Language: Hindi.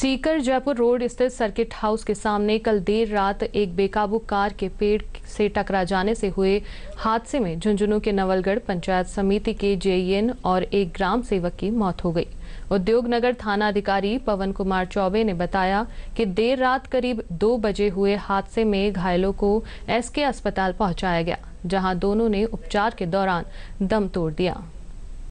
सीकर जयपुर रोड स्थित सर्किट हाउस के सामने कल देर रात एक बेकाबू कार के पेड़ से टकरा जाने से हुए हादसे में झुंझुनू के नवलगढ़ पंचायत समिति के जेईएन और एक ग्राम सेवक की मौत हो गई उद्योग नगर थाना अधिकारी पवन कुमार चौबे ने बताया कि देर रात करीब दो बजे हुए हादसे में घायलों को एसके अस्पताल पहुंचाया गया जहां दोनों ने उपचार के दौरान दम तोड़ दिया